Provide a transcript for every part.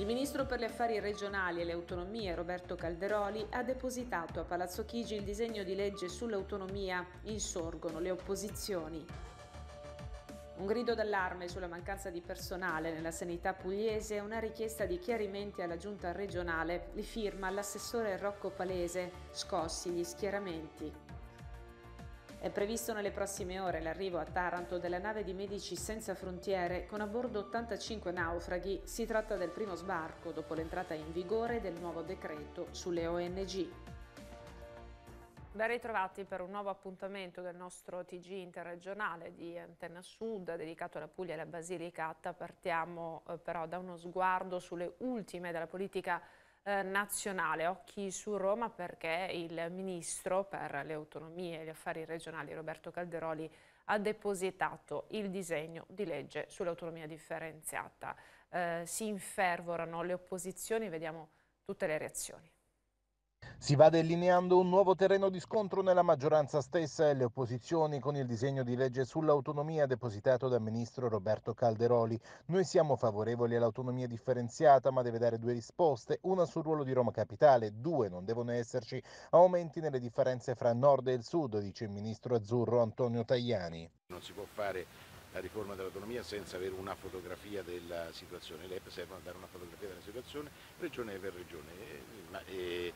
Il ministro per gli affari regionali e le autonomie Roberto Calderoli ha depositato a Palazzo Chigi il disegno di legge sull'autonomia. Insorgono le opposizioni. Un grido d'allarme sulla mancanza di personale nella sanità pugliese e una richiesta di chiarimenti alla giunta regionale li firma l'assessore Rocco Palese, scossi gli schieramenti. È previsto nelle prossime ore l'arrivo a Taranto della nave di Medici Senza Frontiere con a bordo 85 naufraghi. Si tratta del primo sbarco dopo l'entrata in vigore del nuovo decreto sulle ONG. Ben ritrovati per un nuovo appuntamento del nostro TG interregionale di Antenna Sud dedicato alla Puglia e alla Basilicata. Partiamo eh, però da uno sguardo sulle ultime della politica eh, nazionale. Occhi su Roma perché il Ministro per le autonomie e gli affari regionali Roberto Calderoli ha depositato il disegno di legge sull'autonomia differenziata. Eh, si infervorano le opposizioni, vediamo tutte le reazioni. Si va delineando un nuovo terreno di scontro nella maggioranza stessa e le opposizioni con il disegno di legge sull'autonomia depositato dal ministro Roberto Calderoli. Noi siamo favorevoli all'autonomia differenziata, ma deve dare due risposte, una sul ruolo di Roma Capitale, due non devono esserci aumenti nelle differenze fra nord e il sud, dice il ministro azzurro Antonio Tajani. Non si può fare la riforma dell'autonomia senza avere una fotografia della situazione. Le servono a dare una fotografia della situazione regione per regione. E, eh,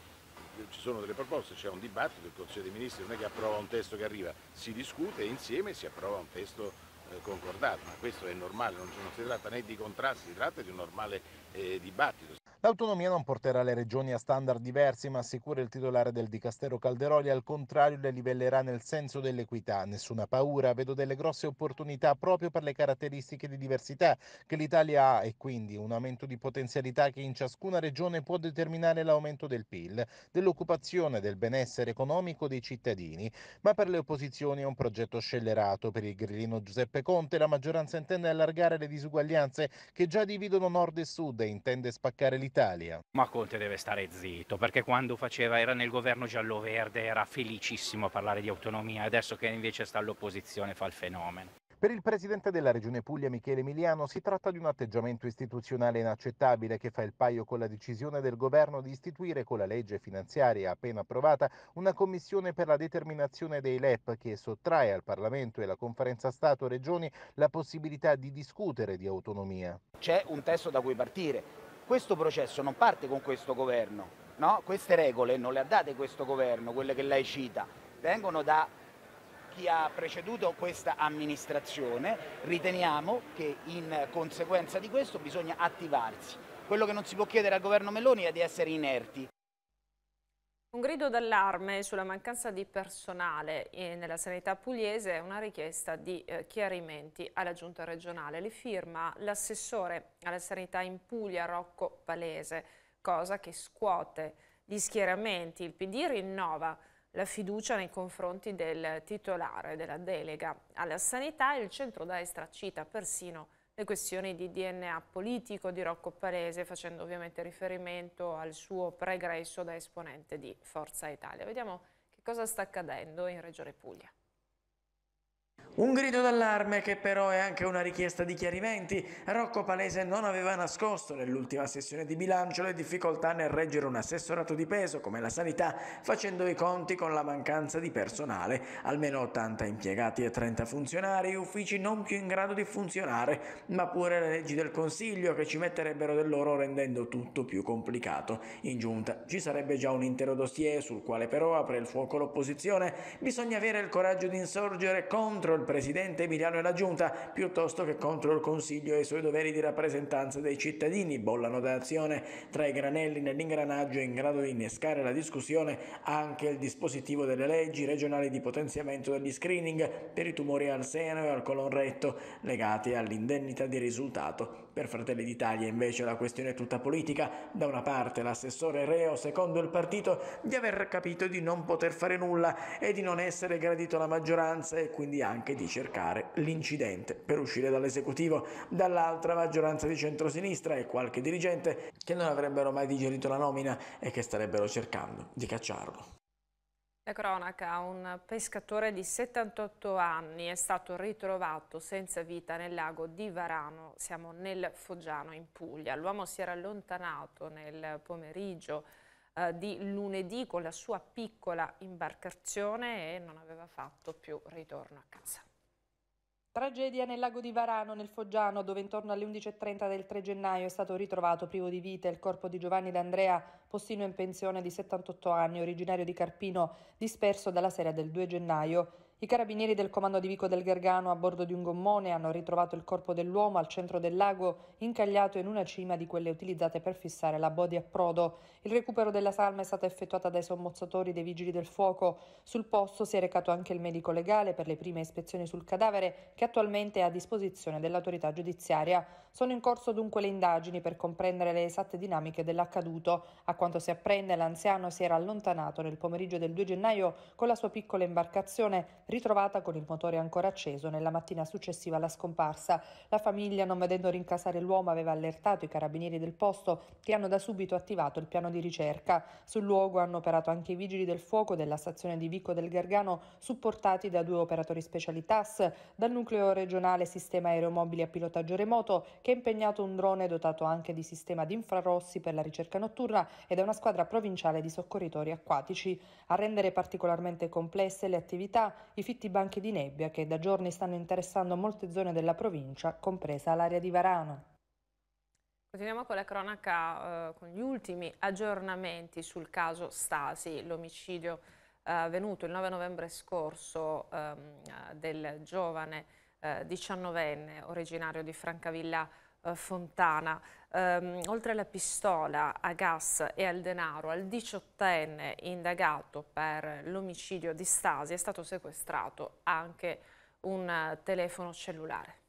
ci sono delle proposte, c'è un dibattito, il Consiglio dei Ministri non è che approva un testo che arriva, si discute e insieme si approva un testo eh, concordato, ma questo è normale, non si tratta né di contrasti, si tratta di un normale eh, dibattito. L'autonomia non porterà le regioni a standard diversi, ma assicura il titolare del dicastero Calderoli, al contrario le livellerà nel senso dell'equità. Nessuna paura, vedo delle grosse opportunità proprio per le caratteristiche di diversità che l'Italia ha e quindi un aumento di potenzialità che in ciascuna regione può determinare l'aumento del PIL, dell'occupazione, del benessere economico dei cittadini. Ma per le opposizioni è un progetto scellerato. Per il grillino Giuseppe Conte la maggioranza intende allargare le disuguaglianze che già dividono nord e sud e intende spaccare l'Italia Italia. Ma Conte deve stare zitto, perché quando faceva, era nel governo giallo-verde, era felicissimo a parlare di autonomia, adesso che invece sta all'opposizione fa il fenomeno. Per il presidente della Regione Puglia Michele Emiliano si tratta di un atteggiamento istituzionale inaccettabile che fa il paio con la decisione del governo di istituire con la legge finanziaria appena approvata una commissione per la determinazione dei LEP che sottrae al Parlamento e alla Conferenza Stato-Regioni la possibilità di discutere di autonomia. C'è un testo da cui partire, questo processo non parte con questo governo, no? queste regole non le ha date questo governo, quelle che lei cita, vengono da chi ha preceduto questa amministrazione, riteniamo che in conseguenza di questo bisogna attivarsi. Quello che non si può chiedere al governo Meloni è di essere inerti. Un grido d'allarme sulla mancanza di personale eh, nella sanità pugliese è una richiesta di eh, chiarimenti alla giunta regionale. Le firma l'assessore alla sanità in Puglia, Rocco Palese, cosa che scuote gli schieramenti. Il PD rinnova la fiducia nei confronti del titolare della delega alla sanità e il centrodestra cita persino le questioni di DNA politico di Rocco Parese, facendo ovviamente riferimento al suo pregresso da esponente di Forza Italia. Vediamo che cosa sta accadendo in Regione Puglia. Un grido d'allarme che però è anche una richiesta di chiarimenti. Rocco Palese non aveva nascosto nell'ultima sessione di bilancio le difficoltà nel reggere un assessorato di peso come la sanità, facendo i conti con la mancanza di personale, almeno 80 impiegati e 30 funzionari, uffici non più in grado di funzionare, ma pure le leggi del Consiglio che ci metterebbero del loro rendendo tutto più complicato. In giunta ci sarebbe già un intero dossier sul quale però apre il fuoco l'opposizione. Bisogna avere il coraggio di insorgere contro il presidente Emiliano e la giunta, piuttosto che contro il Consiglio e i suoi doveri di rappresentanza dei cittadini, bollano d'azione tra i granelli nell'ingranaggio in grado di innescare la discussione anche il dispositivo delle leggi regionali di potenziamento degli screening per i tumori al seno e al colon retto legati all'indennità di risultato per Fratelli d'Italia invece la questione è tutta politica. Da una parte l'assessore Reo, secondo il partito, di aver capito di non poter fare nulla e di non essere gradito alla maggioranza e quindi anche di cercare l'incidente per uscire dall'esecutivo. Dall'altra maggioranza di centrosinistra e qualche dirigente che non avrebbero mai digerito la nomina e che starebbero cercando di cacciarlo. La cronaca, un pescatore di 78 anni è stato ritrovato senza vita nel lago di Varano, siamo nel Foggiano in Puglia. L'uomo si era allontanato nel pomeriggio eh, di lunedì con la sua piccola imbarcazione e non aveva fatto più ritorno a casa. Tragedia nel lago di Varano, nel Foggiano, dove intorno alle 11.30 del 3 gennaio è stato ritrovato privo di vita il corpo di Giovanni D'Andrea, postino in pensione di 78 anni, originario di Carpino, disperso dalla sera del 2 gennaio. I carabinieri del comando di Vico del Gargano a bordo di un gommone hanno ritrovato il corpo dell'uomo al centro del lago, incagliato in una cima di quelle utilizzate per fissare la body a prodo. Il recupero della salma è stato effettuato dai sommozzatori dei vigili del fuoco. Sul posto si è recato anche il medico legale per le prime ispezioni sul cadavere, che attualmente è a disposizione dell'autorità giudiziaria. Sono in corso dunque le indagini per comprendere le esatte dinamiche dell'accaduto. A quanto si apprende, l'anziano si era allontanato nel pomeriggio del 2 gennaio con la sua piccola imbarcazione ritrovata con il motore ancora acceso nella mattina successiva alla scomparsa. La famiglia, non vedendo rincasare l'uomo, aveva allertato i carabinieri del posto che hanno da subito attivato il piano di ricerca. Sul luogo hanno operato anche i vigili del fuoco della stazione di Vico del Gargano, supportati da due operatori speciali TAS, dal nucleo regionale Sistema Aeromobili a pilotaggio remoto, che ha impegnato un drone dotato anche di sistema di infrarossi per la ricerca notturna e da una squadra provinciale di soccorritori acquatici. A rendere particolarmente complesse le attività i fitti banchi di nebbia che da giorni stanno interessando molte zone della provincia, compresa l'area di Varano. Continuiamo con la cronaca, eh, con gli ultimi aggiornamenti sul caso Stasi, l'omicidio eh, avvenuto il 9 novembre scorso ehm, eh, del giovane 19enne eh, originario di Francavilla eh, Fontana. Um, oltre alla pistola, a gas e al denaro, al diciottenne indagato per l'omicidio di Stasi è stato sequestrato anche un eh, telefono cellulare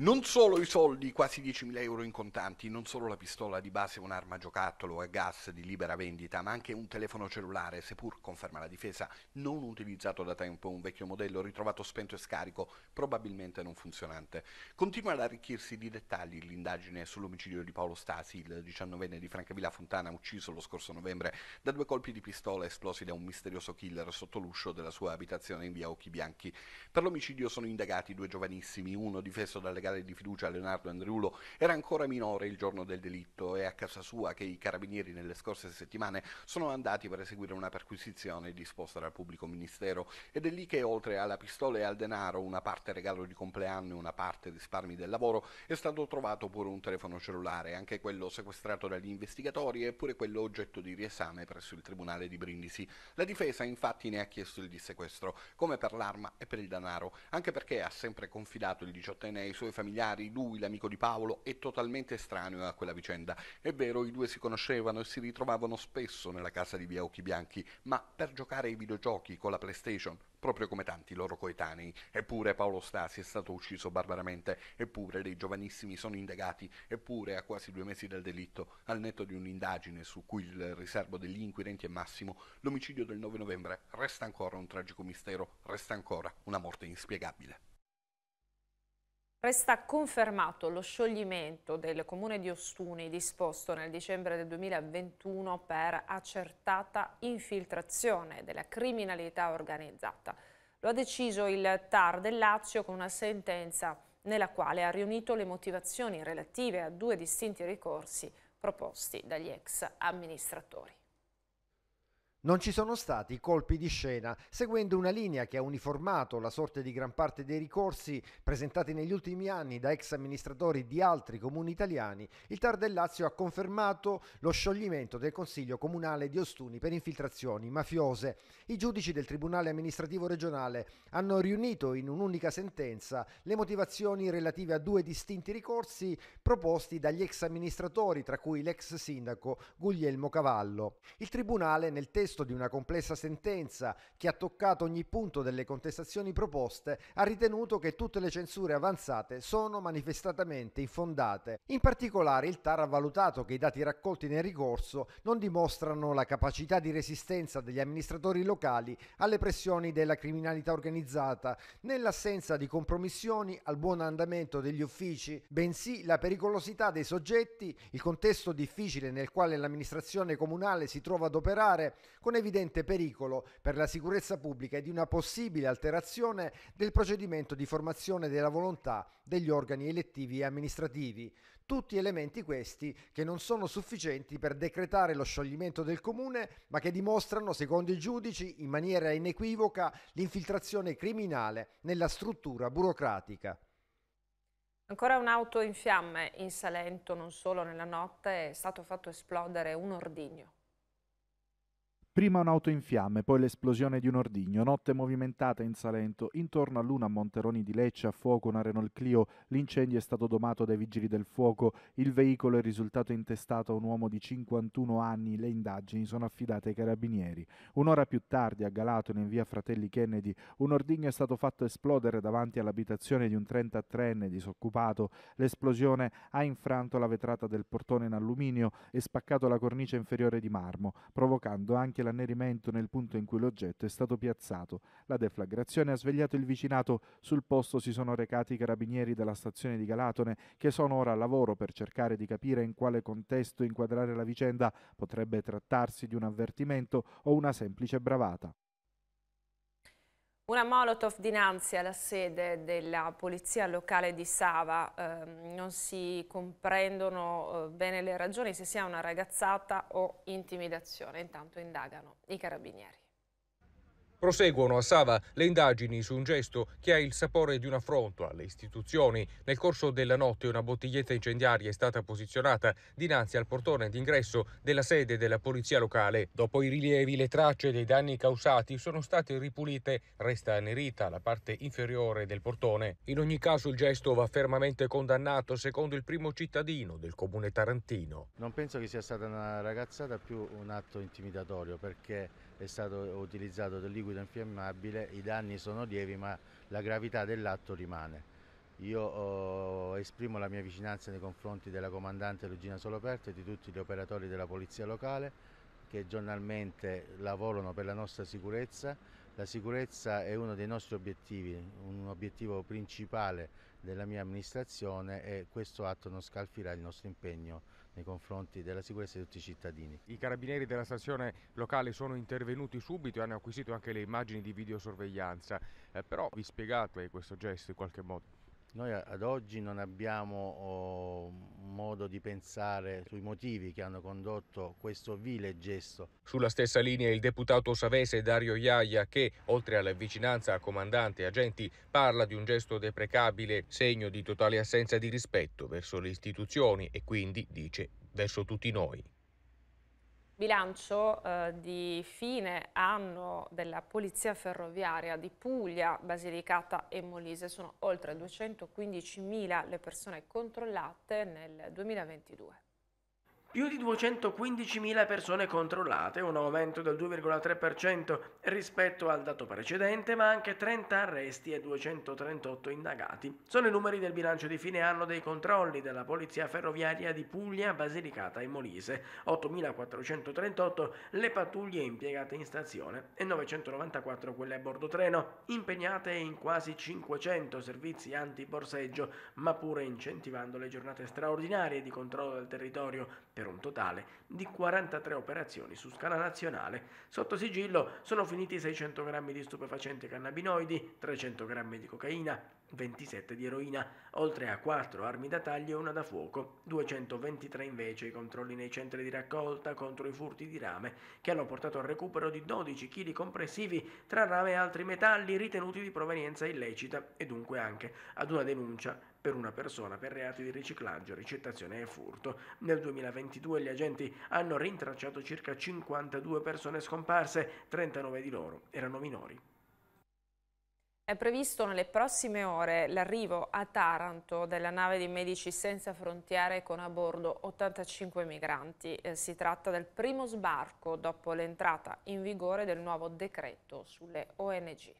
non solo i soldi, quasi 10.000 euro in contanti, non solo la pistola di base, un'arma giocattolo a gas di libera vendita, ma anche un telefono cellulare, seppur conferma la difesa, non utilizzato da tempo, un vecchio modello ritrovato spento e scarico, probabilmente non funzionante. Continua ad arricchirsi di dettagli l'indagine sull'omicidio di Paolo Stasi, il 19enne di Francavilla Fontana, ucciso lo scorso novembre da due colpi di pistola esplosi da un misterioso killer sotto l'uscio della sua abitazione in via Occhi Bianchi. Per l'omicidio sono indagati due giovanissimi, uno difeso dalle legale di fiducia Leonardo Andriulo era ancora minore il giorno del delitto e a casa sua che i carabinieri nelle scorse settimane sono andati per eseguire una perquisizione disposta dal pubblico ministero ed è lì che oltre alla pistola e al denaro, una parte regalo di compleanno e una parte risparmi del lavoro, è stato trovato pure un telefono cellulare, anche quello sequestrato dagli investigatori e pure quello oggetto di riesame presso il Tribunale di Brindisi. La difesa infatti ne ha chiesto il dissequestro, come per l'arma e per il denaro, anche perché ha sempre confidato il diciottenne ai suoi familiari, lui, l'amico di Paolo, è totalmente estraneo a quella vicenda. È vero, i due si conoscevano e si ritrovavano spesso nella casa di via Occhi Bianchi, ma per giocare ai videogiochi con la PlayStation, proprio come tanti loro coetanei. Eppure Paolo Stasi è stato ucciso barbaramente, eppure dei giovanissimi sono indagati, eppure a quasi due mesi dal delitto, al netto di un'indagine su cui il riservo degli inquirenti è massimo, l'omicidio del 9 novembre resta ancora un tragico mistero, resta ancora una morte inspiegabile. Resta confermato lo scioglimento del comune di Ostuni disposto nel dicembre del 2021 per accertata infiltrazione della criminalità organizzata. Lo ha deciso il TAR del Lazio con una sentenza nella quale ha riunito le motivazioni relative a due distinti ricorsi proposti dagli ex amministratori. Non ci sono stati colpi di scena, seguendo una linea che ha uniformato la sorte di gran parte dei ricorsi presentati negli ultimi anni da ex amministratori di altri comuni italiani, il Tar del Lazio ha confermato lo scioglimento del Consiglio Comunale di Ostuni per infiltrazioni mafiose. I giudici del Tribunale amministrativo regionale hanno riunito in un'unica sentenza le motivazioni relative a due distinti ricorsi proposti dagli ex amministratori, tra cui l'ex sindaco Guglielmo Cavallo. Il Tribunale nel testo testo di una complessa sentenza che ha toccato ogni punto delle contestazioni proposte, ha ritenuto che tutte le censure avanzate sono manifestatamente infondate. In particolare il TAR ha valutato che i dati raccolti nel ricorso non dimostrano la capacità di resistenza degli amministratori locali alle pressioni della criminalità organizzata, nell'assenza di compromissioni al buon andamento degli uffici, bensì la pericolosità dei soggetti, il contesto difficile nel quale l'amministrazione comunale si trova ad operare, con evidente pericolo per la sicurezza pubblica e di una possibile alterazione del procedimento di formazione della volontà degli organi elettivi e amministrativi. Tutti elementi questi che non sono sufficienti per decretare lo scioglimento del comune, ma che dimostrano, secondo i giudici, in maniera inequivoca l'infiltrazione criminale nella struttura burocratica. Ancora un'auto in fiamme in Salento, non solo nella notte, è stato fatto esplodere un ordigno. Prima un'auto in fiamme, poi l'esplosione di un ordigno, notte movimentata in Salento, intorno all'una a Monteroni di Lecce a fuoco una Renault Clio, l'incendio è stato domato dai vigili del fuoco, il veicolo è risultato intestato a un uomo di 51 anni, le indagini sono affidate ai carabinieri. Un'ora più tardi a Galatone in via Fratelli Kennedy un ordigno è stato fatto esplodere davanti all'abitazione di un 33enne disoccupato, l'esplosione ha infranto la vetrata del portone in alluminio e spaccato la cornice inferiore di marmo, provocando anche la l'annerimento nel punto in cui l'oggetto è stato piazzato. La deflagrazione ha svegliato il vicinato. Sul posto si sono recati i carabinieri della stazione di Galatone, che sono ora al lavoro per cercare di capire in quale contesto inquadrare la vicenda. Potrebbe trattarsi di un avvertimento o una semplice bravata. Una Molotov dinanzi alla sede della polizia locale di Sava, eh, non si comprendono eh, bene le ragioni se sia una ragazzata o intimidazione, intanto indagano i carabinieri. Proseguono a Sava le indagini su un gesto che ha il sapore di un affronto alle istituzioni. Nel corso della notte una bottiglietta incendiaria è stata posizionata dinanzi al portone d'ingresso della sede della polizia locale. Dopo i rilievi le tracce dei danni causati sono state ripulite, resta annerita la parte inferiore del portone. In ogni caso il gesto va fermamente condannato secondo il primo cittadino del comune tarantino. Non penso che sia stata una ragazzata più un atto intimidatorio perché è stato utilizzato del liquido infiammabile, i danni sono lievi ma la gravità dell'atto rimane. Io eh, esprimo la mia vicinanza nei confronti della comandante Regina Soloperto e di tutti gli operatori della polizia locale che giornalmente lavorano per la nostra sicurezza. La sicurezza è uno dei nostri obiettivi, un obiettivo principale della mia amministrazione e questo atto non scalfirà il nostro impegno nei confronti della sicurezza di tutti i cittadini. I carabinieri della stazione locale sono intervenuti subito e hanno acquisito anche le immagini di videosorveglianza, eh, però vi spiegate questo gesto in qualche modo? Noi ad oggi non abbiamo oh, modo di pensare sui motivi che hanno condotto questo vile gesto. Sulla stessa linea il deputato savese Dario Iaia che, oltre alla vicinanza a comandante e agenti, parla di un gesto deprecabile, segno di totale assenza di rispetto verso le istituzioni e quindi, dice, verso tutti noi bilancio eh, di fine anno della Polizia Ferroviaria di Puglia, Basilicata e Molise sono oltre 215.000 le persone controllate nel 2022. Più di 215.000 persone controllate, un aumento del 2,3% rispetto al dato precedente, ma anche 30 arresti e 238 indagati. Sono i numeri del bilancio di fine anno dei controlli della Polizia Ferroviaria di Puglia, Basilicata e Molise. 8.438 le pattuglie impiegate in stazione e 994 quelle a bordo treno, impegnate in quasi 500 servizi anti-borseggio, ma pure incentivando le giornate straordinarie di controllo del territorio per un totale di 43 operazioni su scala nazionale. Sotto sigillo sono finiti 600 grammi di stupefacenti cannabinoidi, 300 grammi di cocaina, 27 di eroina, oltre a 4 armi da taglio e una da fuoco, 223 invece i controlli nei centri di raccolta contro i furti di rame, che hanno portato al recupero di 12 kg compressivi tra rame e altri metalli ritenuti di provenienza illecita e dunque anche ad una denuncia per una persona per reati di riciclaggio, ricettazione e furto. Nel 2022 gli agenti hanno rintracciato circa 52 persone scomparse, 39 di loro erano minori. È previsto nelle prossime ore l'arrivo a Taranto della nave di Medici Senza Frontiere con a bordo 85 migranti. Eh, si tratta del primo sbarco dopo l'entrata in vigore del nuovo decreto sulle ONG.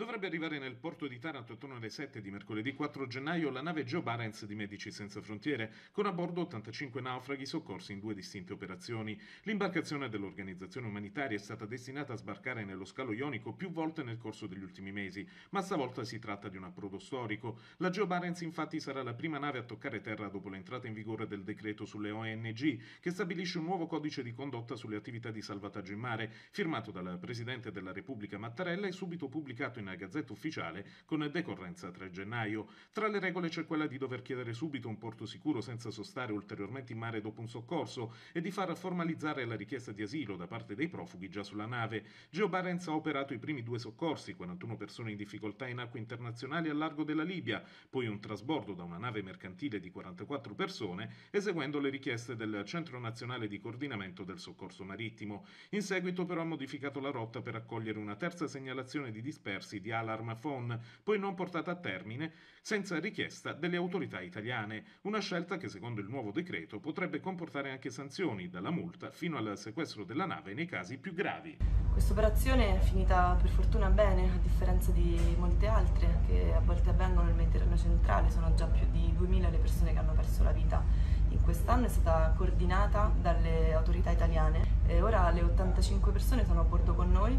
Dovrebbe arrivare nel porto di Taranto attorno alle 7 di mercoledì 4 gennaio la nave Geo Barents di Medici Senza Frontiere, con a bordo 85 naufraghi soccorsi in due distinte operazioni. L'imbarcazione dell'organizzazione umanitaria è stata destinata a sbarcare nello scalo ionico più volte nel corso degli ultimi mesi, ma stavolta si tratta di un approdo storico. La Geo Barents infatti sarà la prima nave a toccare terra dopo l'entrata in vigore del decreto sulle ONG, che stabilisce un nuovo codice di condotta sulle attività di salvataggio in mare, firmato dal Presidente della Repubblica Mattarella e subito pubblicato in in Gazzetta Ufficiale con decorrenza 3 gennaio. Tra le regole c'è quella di dover chiedere subito un porto sicuro senza sostare ulteriormente in mare dopo un soccorso e di far formalizzare la richiesta di asilo da parte dei profughi già sulla nave. Geo Barents ha operato i primi due soccorsi, 41 persone in difficoltà in acque internazionali al largo della Libia, poi un trasbordo da una nave mercantile di 44 persone, eseguendo le richieste del Centro Nazionale di Coordinamento del Soccorso Marittimo. In seguito però ha modificato la rotta per accogliere una terza segnalazione di dispersi di Alarm Phone, poi non portata a termine senza richiesta delle autorità italiane, una scelta che secondo il nuovo decreto potrebbe comportare anche sanzioni, dalla multa fino al sequestro della nave nei casi più gravi. Questa operazione è finita per fortuna bene, a differenza di molte altre che a volte avvengono nel Mediterraneo centrale, sono già più di 2000 le persone che hanno perso la vita in quest'anno è stata coordinata dalle autorità italiane e ora le 85 persone sono a bordo con noi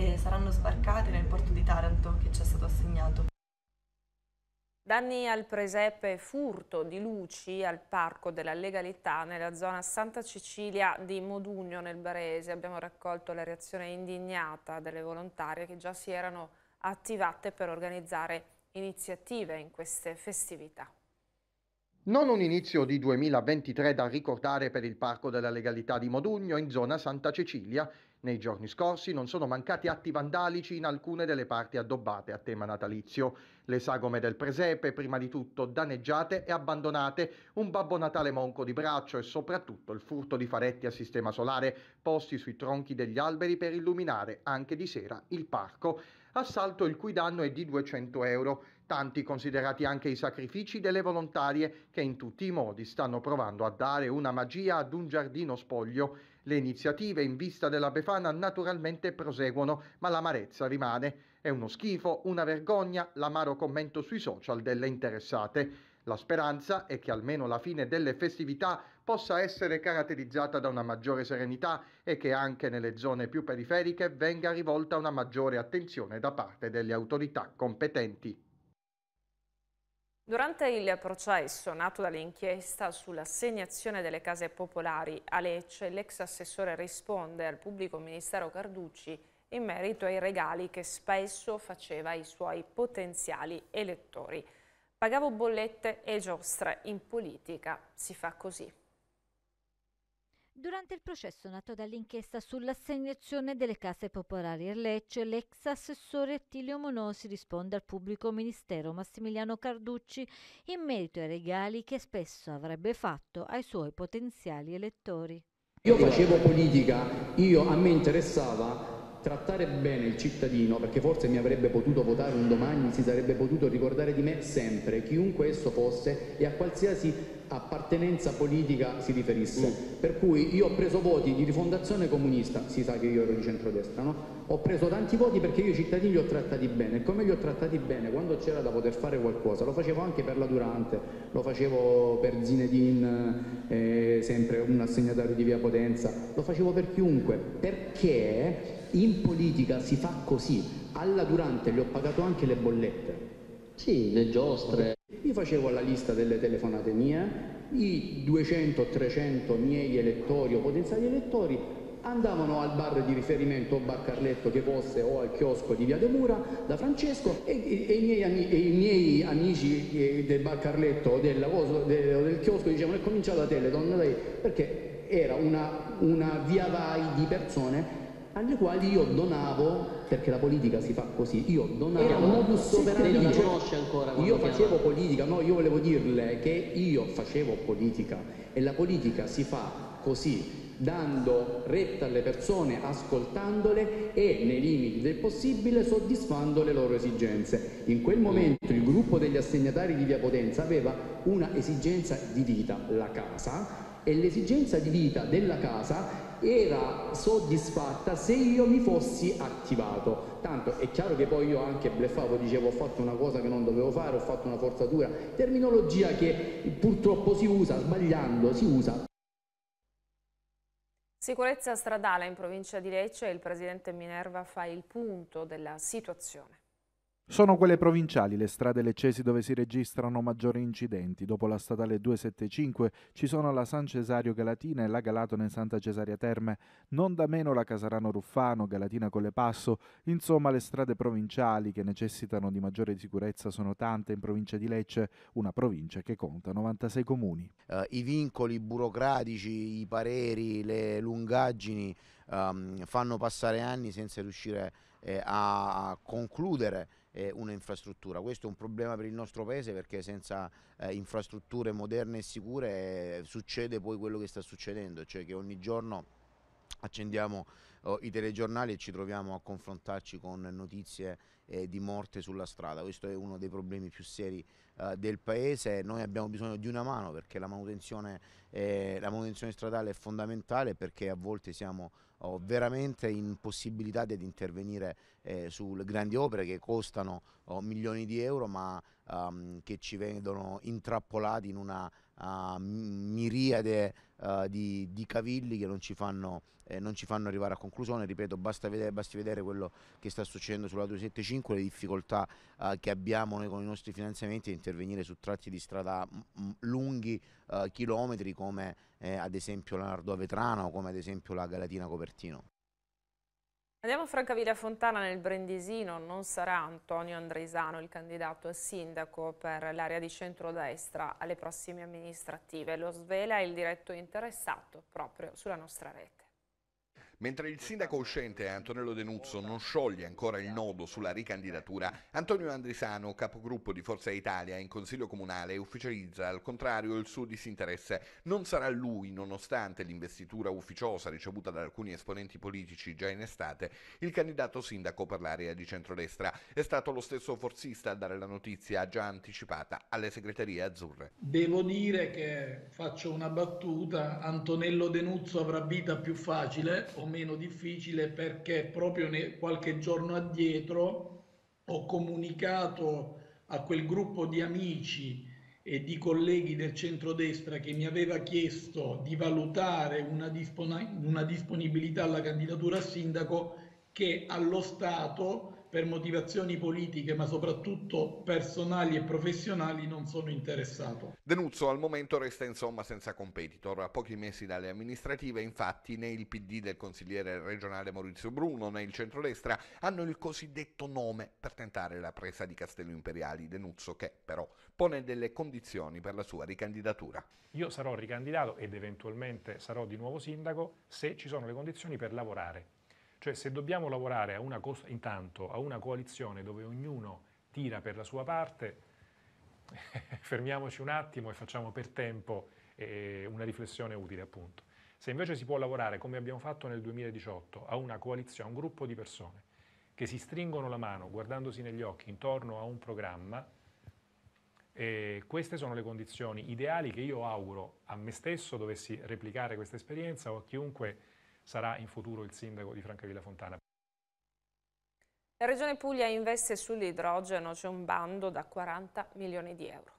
e saranno sbarcate nel porto di Taranto che ci è stato assegnato. Danni al presepe furto di luci al Parco della Legalità nella zona Santa Cecilia di Modugno nel Barese. Abbiamo raccolto la reazione indignata delle volontarie che già si erano attivate per organizzare iniziative in queste festività. Non un inizio di 2023 da ricordare per il Parco della Legalità di Modugno in zona Santa Cecilia, nei giorni scorsi non sono mancati atti vandalici in alcune delle parti addobbate a tema natalizio. Le sagome del presepe, prima di tutto, danneggiate e abbandonate, un babbo natale monco di braccio e soprattutto il furto di faretti a sistema solare posti sui tronchi degli alberi per illuminare anche di sera il parco. Assalto il cui danno è di 200 euro. Tanti considerati anche i sacrifici delle volontarie che in tutti i modi stanno provando a dare una magia ad un giardino spoglio. Le iniziative in vista della Befana naturalmente proseguono, ma l'amarezza rimane. È uno schifo, una vergogna, l'amaro commento sui social delle interessate. La speranza è che almeno la fine delle festività possa essere caratterizzata da una maggiore serenità e che anche nelle zone più periferiche venga rivolta una maggiore attenzione da parte delle autorità competenti. Durante il processo nato dall'inchiesta sull'assegnazione delle case popolari a Lecce, l'ex assessore risponde al pubblico ministero Carducci in merito ai regali che spesso faceva ai suoi potenziali elettori. Pagavo bollette e giostre in politica, si fa così. Durante il processo nato dall'inchiesta sull'assegnazione delle case popolari a Lecce, l'ex assessore Attilio Monosi risponde al pubblico ministero Massimiliano Carducci in merito ai regali che spesso avrebbe fatto ai suoi potenziali elettori. Io facevo politica, io, a me interessava trattare bene il cittadino, perché forse mi avrebbe potuto votare un domani, si sarebbe potuto ricordare di me sempre, chiunque esso fosse e a qualsiasi appartenenza politica si riferisse. Mm. Per cui io ho preso voti di rifondazione comunista, si sa che io ero di centrodestra, no? Ho preso tanti voti perché io i cittadini li ho trattati bene. Come li ho trattati bene? Quando c'era da poter fare qualcosa, lo facevo anche per la Durante, lo facevo per Zinedine, eh, sempre un assegnatario di via Potenza, lo facevo per chiunque, perché in politica si fa così, alla Durante le ho pagato anche le bollette. Sì, le giostre. Io facevo la lista delle telefonate mie, i 200-300 miei elettori o potenziali elettori andavano al bar di riferimento o bar Carletto che fosse o al chiosco di Via De Mura da Francesco e, e, e, i, miei ami, e i, miei, amici eh, del bar Carletto o del, o del chiosco dicevano è cominciata la Teleton lei, perché era una, una via vai di persone alle quali io donavo, perché la politica si fa così, io donavo... Era un modus operandi, la conosce ancora Io facevo chiama. politica, no, io volevo dirle che io facevo politica e la politica si fa così, dando retta alle persone, ascoltandole e nei limiti del possibile soddisfando le loro esigenze. In quel momento il gruppo degli assegnatari di Via Potenza aveva una esigenza di vita, la casa, e l'esigenza di vita della casa era soddisfatta se io mi fossi attivato. Tanto è chiaro che poi io anche bleffavo, dicevo ho fatto una cosa che non dovevo fare, ho fatto una forzatura, terminologia che purtroppo si usa, sbagliando si usa. Sicurezza stradale in provincia di Lecce, il presidente Minerva fa il punto della situazione. Sono quelle provinciali le strade leccesi dove si registrano maggiori incidenti. Dopo la statale 275 ci sono la San Cesario Galatina e la Galatone Santa Cesaria Terme, non da meno la Casarano Ruffano, Galatina Colle Passo. Insomma, le strade provinciali che necessitano di maggiore sicurezza sono tante in provincia di Lecce, una provincia che conta 96 comuni. Uh, I vincoli burocratici, i pareri, le lungaggini um, fanno passare anni senza riuscire eh, a concludere eh, un'infrastruttura. Questo è un problema per il nostro paese perché senza eh, infrastrutture moderne e sicure eh, succede poi quello che sta succedendo, cioè che ogni giorno accendiamo oh, i telegiornali e ci troviamo a confrontarci con notizie eh, di morte sulla strada. Questo è uno dei problemi più seri eh, del paese noi abbiamo bisogno di una mano perché la manutenzione, eh, la manutenzione stradale è fondamentale perché a volte siamo oh, veramente impossibilità di intervenire eh, su grandi opere che costano oh, milioni di euro ma ehm, che ci vedono intrappolati in una uh, miriade uh, di, di, cavilli che non ci, fanno, eh, non ci, fanno, arrivare a conclusione. Ripeto, basta vedere, basti vedere quello che sta succedendo sulla 275, le difficoltà uh, che abbiamo noi con i nostri finanziamenti di intervenire su tratti di strada lunghi eh, chilometri come eh, ad esempio la Nardò Vetrana o come ad esempio la Galatina Copertino. Andiamo a Francavilla Fontana nel Brendisino, non sarà Antonio Andreisano il candidato a sindaco per l'area di centrodestra alle prossime amministrative, lo svela il diretto interessato proprio sulla nostra rete. Mentre il sindaco uscente Antonello Denuzzo non scioglie ancora il nodo sulla ricandidatura, Antonio Andrisano, capogruppo di Forza Italia in Consiglio Comunale, ufficializza al contrario il suo disinteresse. Non sarà lui, nonostante l'investitura ufficiosa ricevuta da alcuni esponenti politici già in estate, il candidato sindaco per l'area di centrodestra. È stato lo stesso forzista a dare la notizia già anticipata alle segreterie azzurre. Devo dire che faccio una battuta, Antonello Denuzzo avrà vita più facile o meno difficile perché proprio qualche giorno addietro ho comunicato a quel gruppo di amici e di colleghi del centrodestra che mi aveva chiesto di valutare una, dispon una disponibilità alla candidatura a sindaco che allo Stato per motivazioni politiche, ma soprattutto personali e professionali, non sono interessato. Denuzzo al momento resta insomma senza competitor. A pochi mesi dalle amministrative, infatti, né il PD del consigliere regionale Maurizio Bruno né il centrodestra hanno il cosiddetto nome per tentare la presa di Castello Imperiali. Denuzzo che però pone delle condizioni per la sua ricandidatura. Io sarò ricandidato ed eventualmente sarò di nuovo sindaco se ci sono le condizioni per lavorare cioè se dobbiamo lavorare a una intanto a una coalizione dove ognuno tira per la sua parte, fermiamoci un attimo e facciamo per tempo eh, una riflessione utile appunto. Se invece si può lavorare, come abbiamo fatto nel 2018, a una coalizione, a un gruppo di persone che si stringono la mano guardandosi negli occhi intorno a un programma, eh, queste sono le condizioni ideali che io auguro a me stesso dovessi replicare questa esperienza o a chiunque sarà in futuro il sindaco di Francavilla Fontana. La Regione Puglia investe sull'idrogeno, c'è un bando da 40 milioni di euro.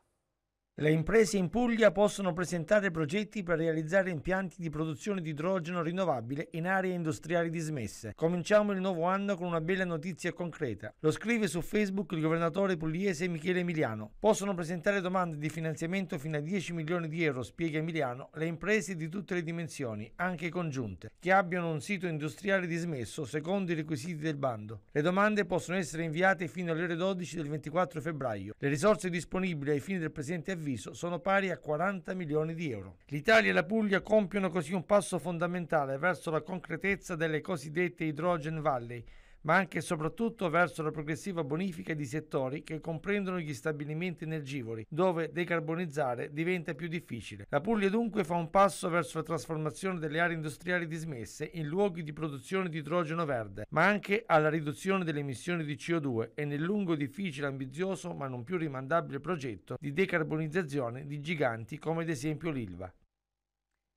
Le imprese in Puglia possono presentare progetti per realizzare impianti di produzione di idrogeno rinnovabile in aree industriali dismesse. Cominciamo il nuovo anno con una bella notizia concreta. Lo scrive su Facebook il governatore pugliese Michele Emiliano. Possono presentare domande di finanziamento fino a 10 milioni di euro, spiega Emiliano, le imprese di tutte le dimensioni, anche congiunte, che abbiano un sito industriale dismesso secondo i requisiti del bando. Le domande possono essere inviate fino alle ore 12 del 24 febbraio. Le risorse disponibili ai fini del presente avviso diviso sono pari a 40 milioni di euro. L'Italia e la Puglia compiono così un passo fondamentale verso la concretezza delle cosiddette Hydrogen Valley, ma anche e soprattutto verso la progressiva bonifica di settori che comprendono gli stabilimenti energivori, dove decarbonizzare diventa più difficile. La Puglia dunque fa un passo verso la trasformazione delle aree industriali dismesse in luoghi di produzione di idrogeno verde, ma anche alla riduzione delle emissioni di CO2 e nel lungo, difficile, ambizioso ma non più rimandabile progetto di decarbonizzazione di giganti come ad esempio l'Ilva.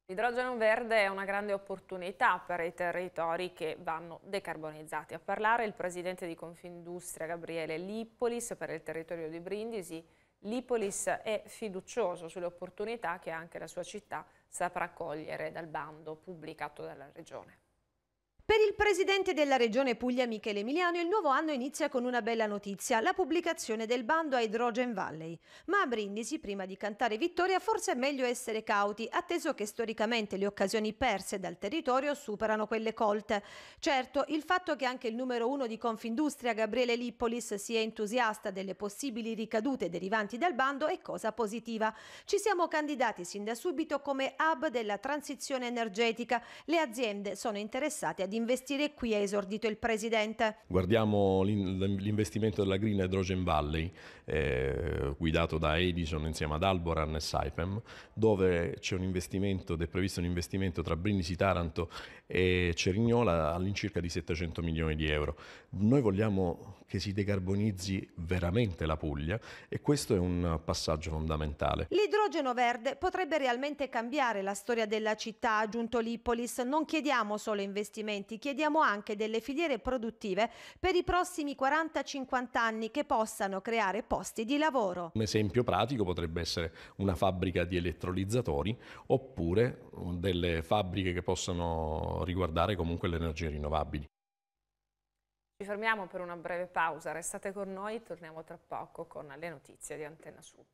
L'idrogeno verde è una grande opportunità per i territori che vanno decarbonizzati. A parlare il presidente di Confindustria Gabriele Lippolis per il territorio di Brindisi. Lippolis è fiducioso sulle opportunità che anche la sua città saprà cogliere dal bando pubblicato dalla Regione. Per il presidente della regione Puglia Michele Emiliano il nuovo anno inizia con una bella notizia, la pubblicazione del bando a Hydrogen Valley. Ma a Brindisi, prima di cantare vittoria, forse è meglio essere cauti, atteso che storicamente le occasioni perse dal territorio superano quelle colte. Certo, il fatto che anche il numero uno di Confindustria, Gabriele Lippolis, sia entusiasta delle possibili ricadute derivanti dal bando è cosa positiva. Ci siamo candidati sin da subito come hub della transizione energetica. Le aziende sono interessate a ad investire qui ha esordito il presidente. Guardiamo l'investimento della Green Hydrogen Valley, eh, guidato da Edison insieme ad Alboran e Saipem, dove c'è un investimento ed è previsto un investimento tra Brindisi, Taranto e Cerignola all'incirca di 700 milioni di euro. Noi vogliamo che si decarbonizzi veramente la Puglia e questo è un passaggio fondamentale. L'idrogeno verde potrebbe realmente cambiare la storia della città, ha aggiunto Lipolis. Non chiediamo solo investimenti investimenti chiediamo anche delle filiere produttive per i prossimi 40-50 anni che possano creare posti di lavoro. Un esempio pratico potrebbe essere una fabbrica di elettrolizzatori oppure mm, delle fabbriche che possano riguardare comunque le energie rinnovabili. Ci fermiamo per una breve pausa, restate con noi, torniamo tra poco con le notizie di Antenna Sud.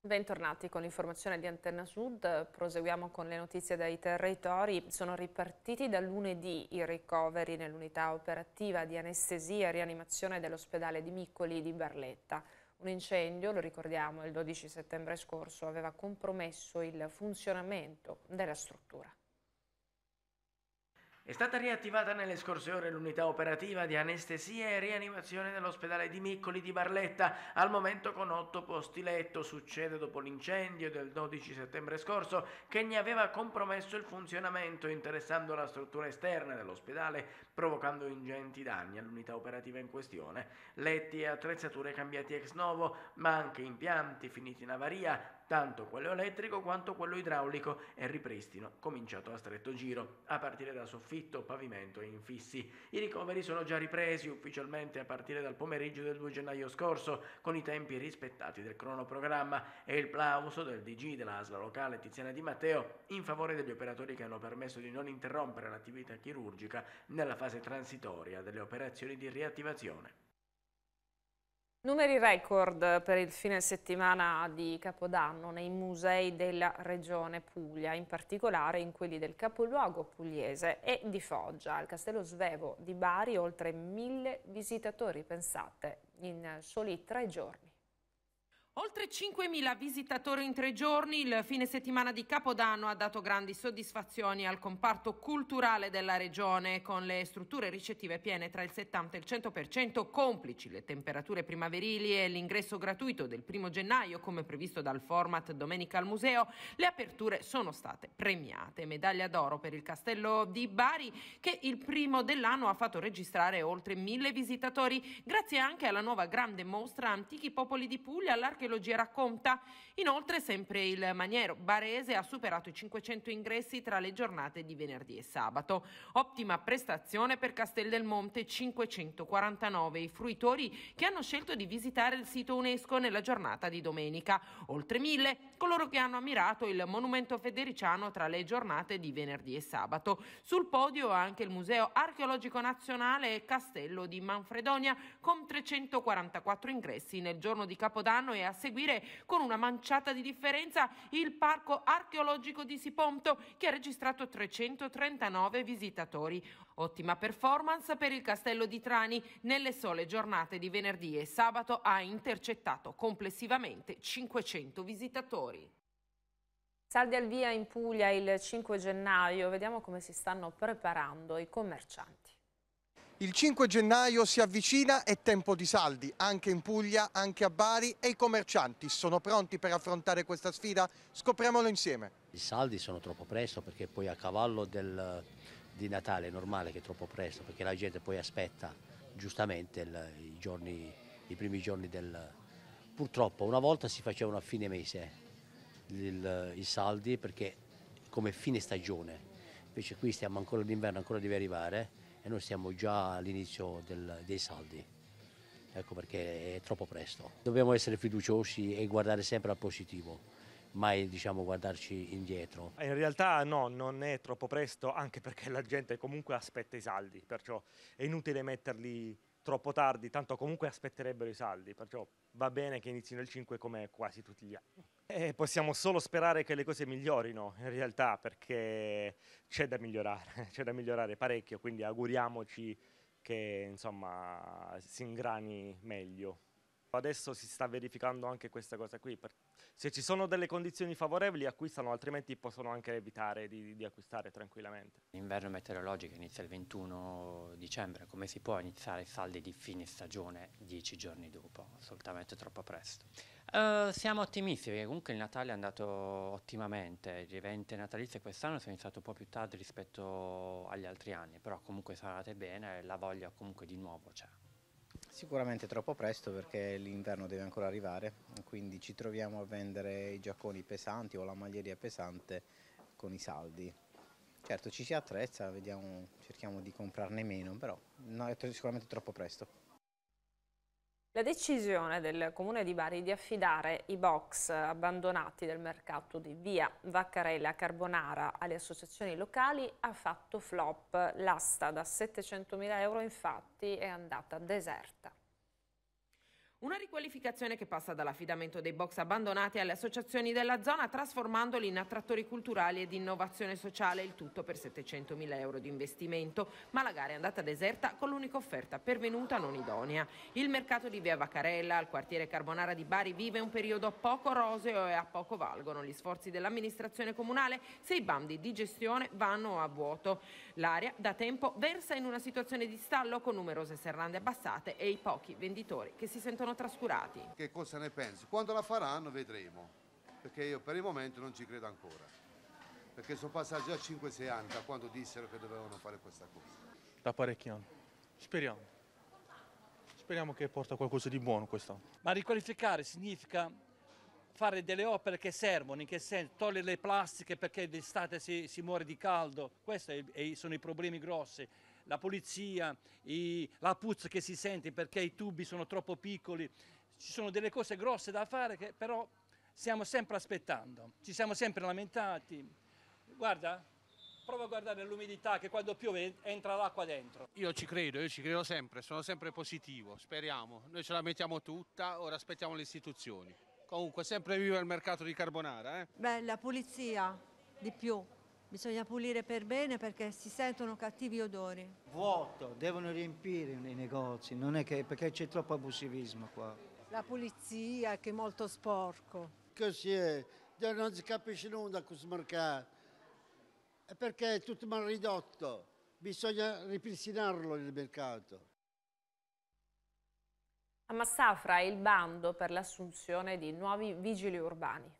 Bentornati con l'informazione di Antenna Sud, proseguiamo con le notizie dai territori. Sono ripartiti da lunedì i ricoveri nell'unità operativa di anestesia e rianimazione dell'ospedale di Miccoli di Barletta. Un incendio, lo ricordiamo, il 12 settembre scorso aveva compromesso il funzionamento della struttura. È stata riattivata nelle scorse ore l'unità operativa di anestesia e rianimazione dell'ospedale di Miccoli di Barletta, al momento con otto posti letto. Succede dopo l'incendio del 12 settembre scorso che ne aveva compromesso il funzionamento interessando la struttura esterna dell'ospedale, provocando ingenti danni all'unità operativa in questione. Letti e attrezzature cambiati ex novo, ma anche impianti finiti in avaria, tanto quello elettrico quanto quello idraulico e ripristino cominciato a stretto giro, a partire da soffitto, pavimento e infissi. I ricoveri sono già ripresi ufficialmente a partire dal pomeriggio del 2 gennaio scorso, con i tempi rispettati del cronoprogramma e il plauso del DG della dell'ASLA locale Tiziana Di Matteo in favore degli operatori che hanno permesso di non interrompere l'attività chirurgica nella fase transitoria delle operazioni di riattivazione. Numeri record per il fine settimana di Capodanno nei musei della regione Puglia, in particolare in quelli del capoluogo pugliese e di Foggia. Al Castello Svevo di Bari oltre mille visitatori, pensate, in soli tre giorni. Oltre 5.000 visitatori in tre giorni, il fine settimana di Capodanno ha dato grandi soddisfazioni al comparto culturale della regione, con le strutture ricettive piene tra il 70 e il 100%, complici le temperature primaverili e l'ingresso gratuito del primo gennaio, come previsto dal format Domenica al Museo, le aperture sono state premiate. Medaglia d'oro per il castello di Bari, che il primo dell'anno ha fatto registrare oltre 1.000 visitatori, grazie anche alla nuova grande mostra Antichi Popoli di Puglia all'archeologia teologia racconta. Inoltre, sempre il Maniero Barese ha superato i 500 ingressi tra le giornate di venerdì e sabato. Ottima prestazione per Castel del Monte, 549 i fruitori che hanno scelto di visitare il sito UNESCO nella giornata di domenica. Oltre mille coloro che hanno ammirato il monumento federiciano tra le giornate di venerdì e sabato. Sul podio anche il Museo Archeologico Nazionale e Castello di Manfredonia con 344 ingressi nel giorno di Capodanno e a seguire con una manciata di differenza il parco archeologico di Siponto che ha registrato 339 visitatori. Ottima performance per il castello di Trani nelle sole giornate di venerdì e sabato ha intercettato complessivamente 500 visitatori. Saldi al via in Puglia il 5 gennaio, vediamo come si stanno preparando i commercianti. Il 5 gennaio si avvicina, è tempo di saldi, anche in Puglia, anche a Bari e i commercianti sono pronti per affrontare questa sfida? Scopriamolo insieme. I saldi sono troppo presto perché poi a cavallo del, di Natale è normale che è troppo presto perché la gente poi aspetta giustamente il, i, giorni, i, primi giorni del... Purtroppo una volta si facevano a fine mese il, i saldi perché come fine stagione, invece qui stiamo ancora l'inverno, ancora deve arrivare e noi siamo già all'inizio dei saldi. Ecco perché è troppo presto. Dobbiamo essere fiduciosi e guardare sempre al positivo mai diciamo, guardarci indietro. Eh, in realtà no, non è troppo presto, anche perché la gente comunque aspetta i saldi, perciò è inutile metterli troppo tardi, tanto comunque aspetterebbero i saldi, perciò va bene che inizino il 5 come quasi tutti gli anni. E possiamo solo sperare che le cose migliorino in realtà perché c'è da migliorare, c'è da migliorare parecchio, quindi auguriamoci che insomma si ingrani meglio. Adesso si sta verificando anche questa cosa qui, se ci sono delle condizioni favorevoli acquistano, altrimenti possono anche evitare di, di acquistare tranquillamente. L'inverno meteorologico inizia il 21 dicembre, come si può iniziare i saldi di fine stagione dieci giorni dopo? Assolutamente troppo presto. Uh, siamo ottimisti perché comunque il Natale è andato ottimamente, gli eventi natalizi quest'anno sono iniziati un po' più tardi rispetto agli altri anni, però comunque andate bene, la voglia comunque di nuovo c'è. Sicuramente troppo presto perché l'inverno deve ancora arrivare, quindi ci troviamo a vendere i giacconi pesanti o la maglieria pesante con i saldi. Certo ci si attrezza, vediamo, cerchiamo di comprarne meno, però no, è sicuramente troppo presto. La decisione del Comune di Bari di affidare i box abbandonati del mercato di Via Vaccarella Carbonara alle associazioni locali ha fatto flop. L'asta da 700.000 euro infatti è andata deserta. Una riqualificazione che passa dall'affidamento dei box abbandonati alle associazioni della zona trasformandoli in attrattori culturali e di innovazione sociale, il tutto per 700.000 euro di investimento, ma la gara è andata deserta con l'unica offerta pervenuta non idonea. Il mercato di via Vaccarella al quartiere Carbonara di Bari vive un periodo poco roseo e a poco valgono gli sforzi dell'amministrazione comunale se i bandi di gestione vanno a vuoto. L'area da tempo versa in una situazione di stallo con numerose serrande abbassate e i pochi venditori che si sentono trascurati. Che cosa ne pensi? Quando la faranno vedremo, perché io per il momento non ci credo ancora, perché sono passati già 5-6 anni da quando dissero che dovevano fare questa cosa. Da parecchi anni, speriamo. Speriamo che porta qualcosa di buono quest'anno. Ma riqualificare significa fare delle opere che servono, in che senso? Togliere le plastiche perché d'estate si, si, muore di caldo, questi sono i problemi grossi. La pulizia, i, la puzza che si sente perché i tubi sono troppo piccoli, ci sono delle cose grosse da fare che però stiamo sempre aspettando, ci siamo sempre lamentati. Guarda, prova a guardare l'umidità che quando piove entra l'acqua dentro. Io ci credo, io ci credo sempre, sono sempre positivo, speriamo. Noi ce la mettiamo tutta, ora aspettiamo le istituzioni. Comunque, sempre viva il mercato di Carbonara. Eh? Beh, la pulizia di più. Bisogna pulire per bene perché si sentono cattivi odori. Vuoto, devono riempire i negozi, non è che perché c'è troppo abusivismo qua. La pulizia che è molto sporco. Così è, non si capisce nulla a questo mercato. È perché è tutto mal ridotto, bisogna ripristinarlo il mercato. A Massafra il bando per l'assunzione di nuovi vigili urbani.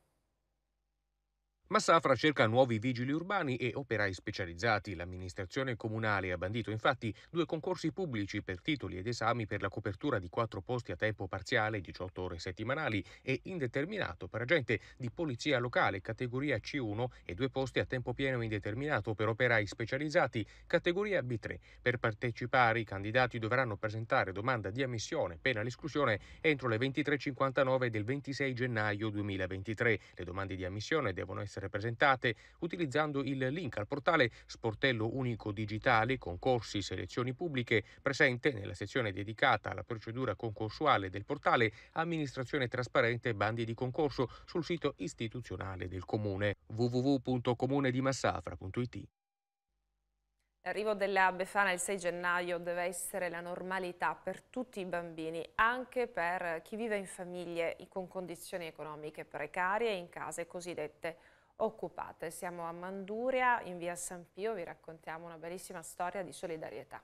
Massafra cerca nuovi vigili urbani e operai specializzati. L'amministrazione comunale ha bandito infatti due concorsi pubblici per titoli ed esami per la copertura di quattro posti a tempo parziale, 18 ore settimanali e indeterminato per agente di polizia locale categoria C1 e due posti a tempo pieno indeterminato per operai specializzati categoria B3. Per partecipare i candidati dovranno presentare domanda di ammissione pena l'esclusione entro le 23.59 del 26 gennaio 2023. Le domande di ammissione devono essere essere presentate utilizzando il link al portale Sportello Unico Digitale Concorsi Selezioni Pubbliche presente nella sezione dedicata alla procedura concorsuale del portale Amministrazione Trasparente Bandi di Concorso sul sito istituzionale del Comune www.comunedimassafra.it. L'arrivo della Befana il 6 gennaio deve essere la normalità per tutti i bambini, anche per chi vive in famiglie con condizioni economiche precarie in case cosiddette occupate. Siamo a Manduria, in via San Pio, vi raccontiamo una bellissima storia di solidarietà.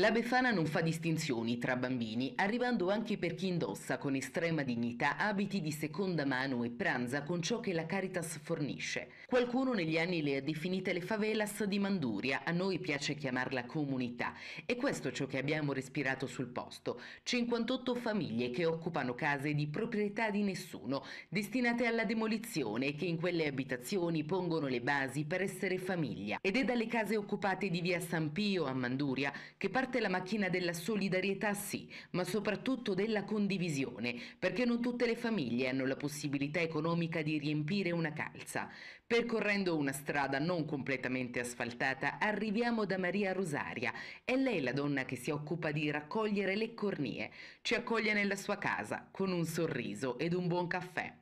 La Befana non fa distinzioni tra bambini, arrivando anche per chi indossa con estrema dignità abiti di seconda mano e pranza con ciò che la Caritas fornisce. Qualcuno negli anni le ha definite le favelas di Manduria, a noi piace chiamarla comunità. E questo è ciò che abbiamo respirato sul posto. 58 famiglie che occupano case di proprietà di nessuno, destinate alla demolizione e che in quelle abitazioni pongono le basi per essere famiglia. Ed è dalle case occupate di via San Pio a Manduria che parte parte la macchina della solidarietà sì, ma soprattutto della condivisione, perché non tutte le famiglie hanno la possibilità economica di riempire una calza. Percorrendo una strada non completamente asfaltata, arriviamo da Maria Rosaria. È lei la donna che si occupa di raccogliere le cornie. Ci accoglie nella sua casa con un sorriso ed un buon caffè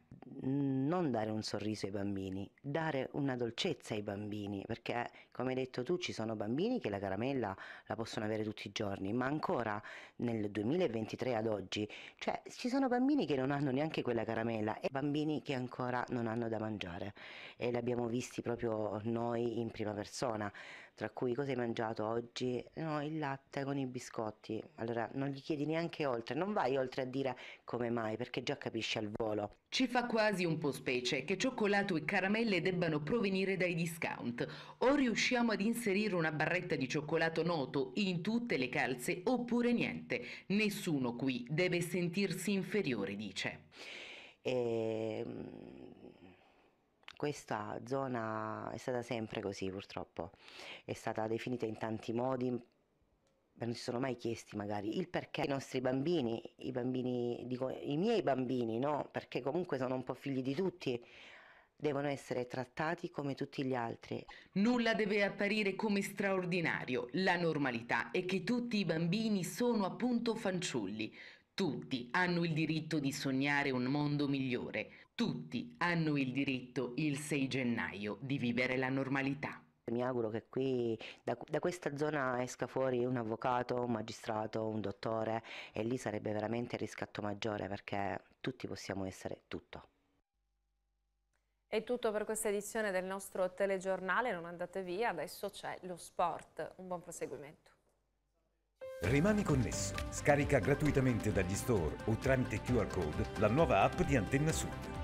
non dare un sorriso ai bambini, dare una dolcezza ai bambini, perché come hai detto tu ci sono bambini che la caramella la possono avere tutti i giorni, ma ancora nel 2023 ad oggi, cioè ci sono bambini che non hanno neanche quella caramella e bambini che ancora non hanno da mangiare e l'abbiamo visti proprio noi in prima persona tra cui cosa hai mangiato oggi? No, il latte con i biscotti. Allora non gli chiedi neanche oltre, non vai oltre a dire come mai, perché già capisci al volo. Ci fa quasi un po' specie che cioccolato e caramelle debbano provenire dai discount. O riusciamo ad inserire una barretta di cioccolato noto in tutte le calze oppure niente. Nessuno qui deve sentirsi inferiore, dice. E ehm, questa zona è stata sempre così purtroppo, è stata definita in tanti modi, non si sono mai chiesti magari il perché i nostri bambini, i bambini, dico i miei bambini, no? Perché comunque sono un po' figli di tutti, devono essere trattati come tutti gli altri. Nulla deve apparire come straordinario, la normalità è che tutti i bambini sono appunto fanciulli. Tutti hanno il diritto di sognare un mondo migliore. Tutti hanno il diritto il 6 gennaio di vivere la normalità. Mi auguro che qui da, da, questa zona esca fuori un avvocato, un magistrato, un dottore e lì sarebbe veramente il riscatto maggiore perché tutti possiamo essere tutto. È tutto per questa edizione del nostro telegiornale, non andate via, adesso c'è lo sport. Un buon proseguimento. Rimani connesso, scarica gratuitamente dagli store o tramite QR code la nuova app di Antenna Sud